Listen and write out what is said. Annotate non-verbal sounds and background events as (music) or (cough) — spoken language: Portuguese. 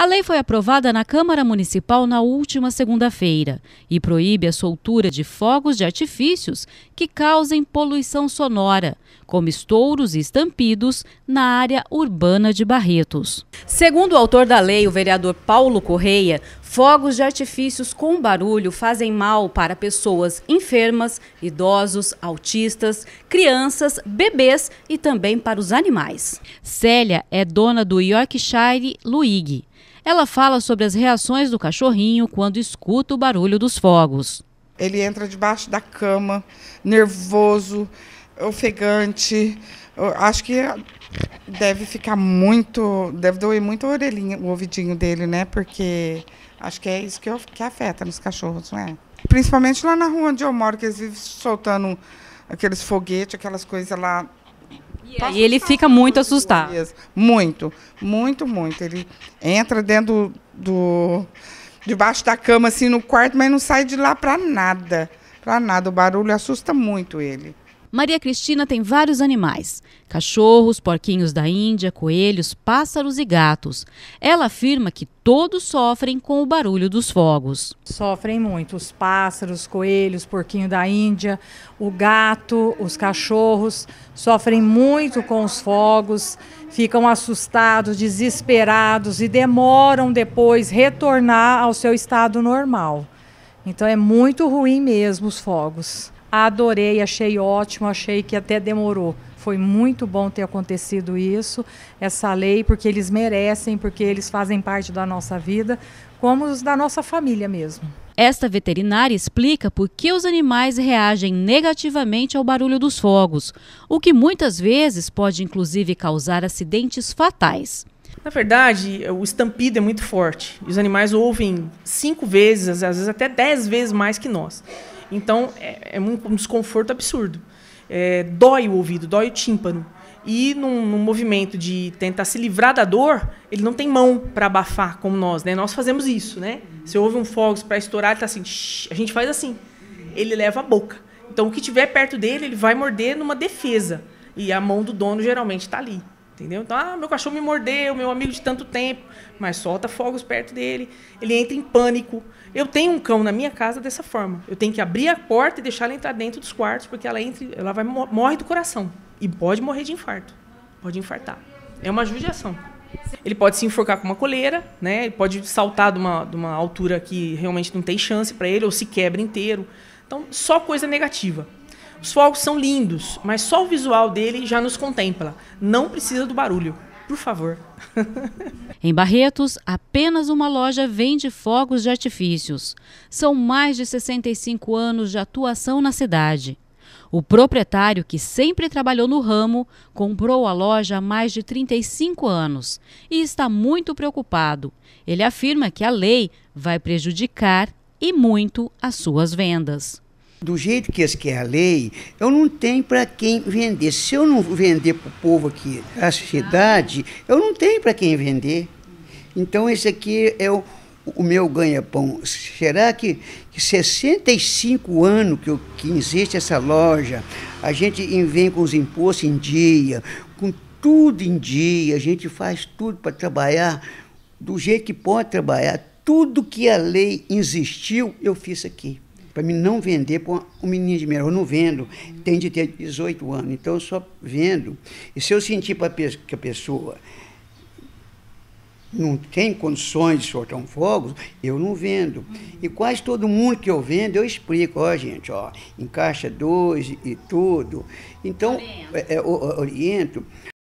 A lei foi aprovada na Câmara Municipal na última segunda-feira e proíbe a soltura de fogos de artifícios que causem poluição sonora, como estouros e estampidos, na área urbana de Barretos. Segundo o autor da lei, o vereador Paulo Correia, fogos de artifícios com barulho fazem mal para pessoas enfermas, idosos, autistas, crianças, bebês e também para os animais. Célia é dona do Yorkshire Luigi. Ela fala sobre as reações do cachorrinho quando escuta o barulho dos fogos. Ele entra debaixo da cama, nervoso, ofegante. Eu acho que deve ficar muito. Deve doer muito a orelhinha, o ouvidinho dele, né? Porque acho que é isso que, eu, que afeta nos cachorros, não é? Principalmente lá na rua onde eu moro, que eles vivem soltando aqueles foguetes, aquelas coisas lá Tá e ele fica muito né? assustado. Muito, muito, muito. Ele entra dentro do, do debaixo da cama assim no quarto, mas não sai de lá para nada. Para nada, o barulho assusta muito ele. Maria Cristina tem vários animais. Cachorros, porquinhos da Índia, coelhos, pássaros e gatos. Ela afirma que todos sofrem com o barulho dos fogos. Sofrem muito os pássaros, coelhos, porquinho da Índia, o gato, os cachorros sofrem muito com os fogos, ficam assustados, desesperados e demoram depois retornar ao seu estado normal. Então é muito ruim mesmo os fogos. Adorei, achei ótimo, achei que até demorou. Foi muito bom ter acontecido isso, essa lei, porque eles merecem, porque eles fazem parte da nossa vida, como os da nossa família mesmo. Esta veterinária explica por que os animais reagem negativamente ao barulho dos fogos, o que muitas vezes pode inclusive causar acidentes fatais. Na verdade, o estampido é muito forte. Os animais ouvem cinco vezes, às vezes até dez vezes mais que nós. Então, é, é um, desconforto absurdo. É, dói o ouvido, dói o tímpano. E num, num, movimento de tentar se livrar da dor, ele não tem mão para abafar como nós, né? Nós fazemos isso, né? Se ouve um fogo para estourar, ele tá assim, shh, a gente faz assim. Ele leva a boca. Então o que tiver perto dele, ele vai morder numa defesa. E a mão do dono geralmente está ali. Entendeu? Então, ah, meu cachorro me mordeu, meu amigo de tanto tempo, mas solta fogos perto dele, ele entra em pânico. Eu tenho um cão na minha casa dessa forma. Eu tenho que abrir a porta e deixar ela entrar dentro dos quartos, porque ela entra, ela vai morre do coração e pode morrer de infarto. Pode infartar. É uma judiação. Ele pode se enforcar com uma coleira, né? Ele pode saltar de uma, de uma altura que realmente não tem chance para ele ou se quebra inteiro. Então, só coisa negativa. Os fogos são lindos, mas só o visual dele já nos contempla. Não precisa do barulho. Por favor. (laughs) em Barretos, apenas uma loja vende fogos de artifícios. São mais de 65 anos de atuação na cidade. O proprietário, que sempre trabalhou no ramo, comprou a loja há mais de 35 anos e está muito preocupado. Ele afirma que a lei vai prejudicar e muito as suas vendas. Do jeito que eles é a lei, eu não tenho para quem vender. Se eu não vender para o povo aqui, a sociedade, eu não tenho para quem vender. Então, esse aqui é o, o meu ganha-pão. Será que, que 65 anos que, eu, que existe essa loja, a gente vem com os impostos em dia, com tudo em dia, a gente faz tudo para trabalhar do jeito que pode trabalhar. Tudo que a lei existiu, eu fiz aqui para mim não vender para um menino de merda. Eu não vendo, tem de ter 18 anos. Então eu só vendo. E se eu sentir que a pessoa não tem condições de soltar um fogo, eu não vendo. E quase todo mundo que eu vendo, eu explico, ó, gente, ó, encaixa dois e, e tudo. Então, oriento. Tá é, é, oriento